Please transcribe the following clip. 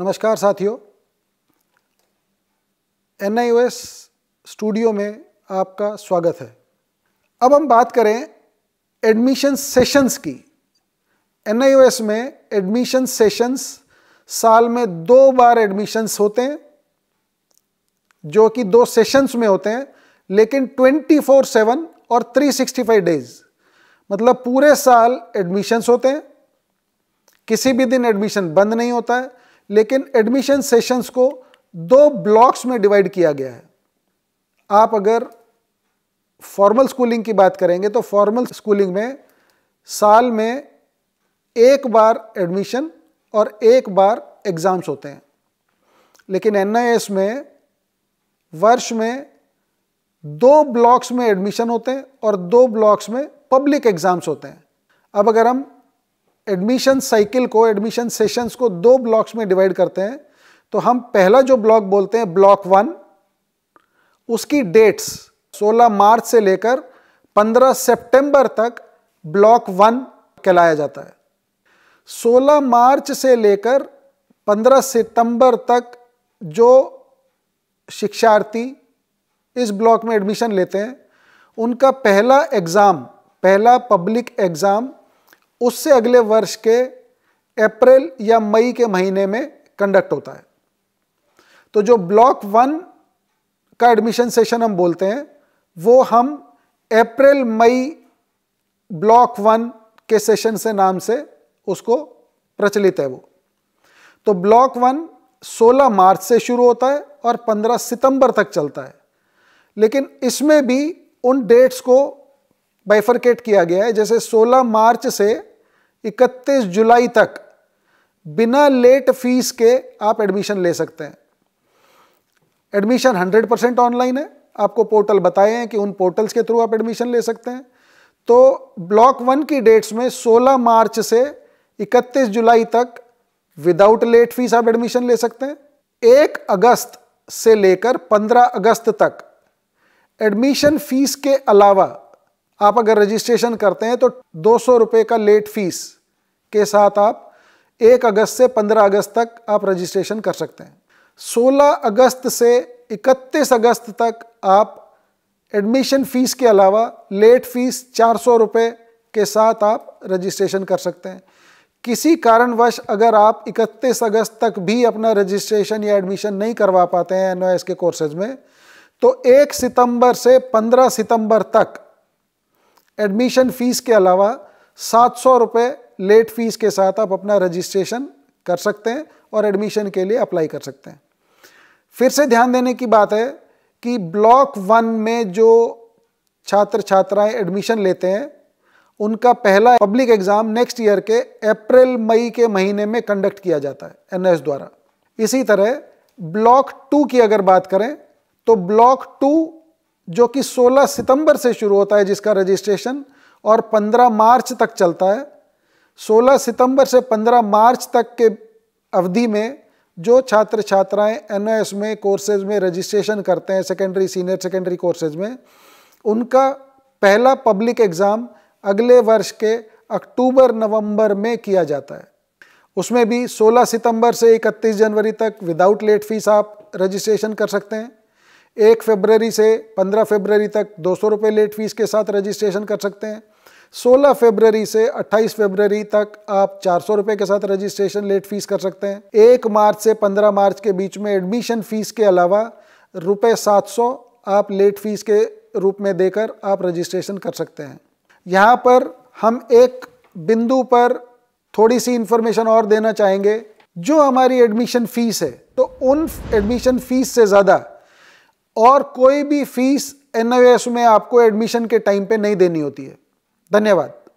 नमस्कार साथियों N studio में आपका स्वागत है अब हम बात करें एडमिशन सेशंस की एन में एडमिशन सेशंस साल में दो बार एडमिशंस होते हैं जो कि दो सेशंस में होते हैं लेकिन 24/7 और 365 डेज मतलब पूरे साल एडमिशंस होते हैं किसी भी दिन एडमिशन बंद नहीं होता है लेकिन एडमिशन सेशंस को दो ब्लॉक्स में डिवाइड किया गया है आप अगर फॉर्मल स्कूलिंग की बात करेंगे तो फॉर्मल स्कूलिंग में साल में एक बार एडमिशन और एक बार एग्ज़ाम्स होते हैं लेकिन एन में वर्ष में दो ब्लॉक्स में एडमिशन होते हैं और दो ब्लॉक्स में पब्लिक एग्ज़ाम्स होते हैं अब अगर हम एडमिशन साइकिल को एडमिशन सेशंस को दो ब्लॉक्स में डिवाइड करते हैं तो हम पहला जो ब्लॉक बोलते हैं ब्लॉक वन उसकी डेट्स 16 मार्च से लेकर 15 सितंबर तक ब्लॉक वन कहलाया जाता है 16 मार्च से लेकर 15 सितंबर तक जो शिक्षार्थी इस ब्लॉक में एडमिशन लेते हैं उनका पहला एग्ज़ाम पहला पब्लिक एग्ज़ाम उससे अगले वर्ष के अप्रैल या मई के महीने में कंडक्ट होता है तो जो ब्लॉक वन का एडमिशन सेशन हम बोलते हैं वो हम अप्रैल मई ब्लॉक वन के सेशन से नाम से उसको प्रचलित है वो तो ब्लॉक वन 16 मार्च से शुरू होता है और 15 सितंबर तक चलता है लेकिन इसमें भी उन डेट्स को बाइफरकेट किया गया है जैसे 16 मार्च से इकतीस जुलाई तक बिना लेट फीस के आप एडमिशन ले सकते हैं एडमिशन 100 परसेंट ऑनलाइन है आपको पोर्टल बताए हैं कि उन पोर्टल्स के थ्रू आप एडमिशन ले सकते हैं तो ब्लॉक वन की डेट्स में 16 मार्च से 31 जुलाई तक विदाउट लेट फीस आप एडमिशन ले सकते हैं एक अगस्त से लेकर 15 अगस्त तक एडमिशन फीस के अलावा आप अगर रजिस्ट्रेशन करते हैं तो दो सौ का लेट फीस के साथ आप एक अगस्त से पंद्रह अगस्त तक आप रजिस्ट्रेशन कर सकते हैं सोलह अगस्त से इकतीस अगस्त तक आप एडमिशन फ़ीस के अलावा लेट फीस चार सौ रुपये के साथ आप रजिस्ट्रेशन कर सकते हैं किसी कारणवश अगर आप 31 अगस्त तक भी अपना रजिस्ट्रेशन या एडमिशन नहीं करवा पाते हैं एन के कोर्सेज में तो 1 सितंबर से 15 सितंबर तक एडमिशन फ़ीस के अलावा सात सौ लेट फीस के साथ आप अपना रजिस्ट्रेशन कर सकते हैं और एडमिशन के लिए अप्लाई कर सकते हैं फिर से ध्यान देने की बात है कि ब्लॉक वन में जो छात्र छात्राएं एडमिशन लेते हैं उनका पहला पब्लिक एग्ज़ाम नेक्स्ट ईयर के अप्रैल मई के महीने में कंडक्ट किया जाता है एनएस द्वारा इसी तरह ब्लॉक टू की अगर बात करें तो ब्लॉक टू जो कि 16 सितंबर से शुरू होता है जिसका रजिस्ट्रेशन और 15 मार्च तक चलता है 16 सितंबर से 15 मार्च तक के अवधि में जो छात्र छात्राएं एन में कोर्सेज में रजिस्ट्रेशन करते हैं सेकेंडरी सीनियर सेकेंडरी कोर्सेज में उनका पहला पब्लिक एग्ज़ाम अगले वर्ष के अक्टूबर नवंबर में किया जाता है उसमें भी 16 सितंबर से 31 जनवरी तक विदाउट लेट फीस आप रजिस्ट्रेशन कर सकते हैं एक फरवरी से पंद्रह फेबररी तक दो सौ रुपये लेट फीस के साथ रजिस्ट्रेशन कर सकते हैं सोलह फरवरी से अट्ठाईस फरवरी तक आप चार सौ के साथ रजिस्ट्रेशन लेट फीस कर सकते हैं एक मार्च से पंद्रह मार्च के बीच में एडमिशन फीस के अलावा रुपये सात सौ आप लेट फीस के रूप में देकर आप रजिस्ट्रेशन कर सकते हैं यहाँ पर हम एक बिंदु पर थोड़ी सी इंफॉर्मेशन और देना चाहेंगे जो हमारी एडमिशन फ़ीस है तो उन एडमिशन फ़ीस से ज़्यादा और कोई भी फीस एन में आपको एडमिशन के टाइम पे नहीं देनी होती है धन्यवाद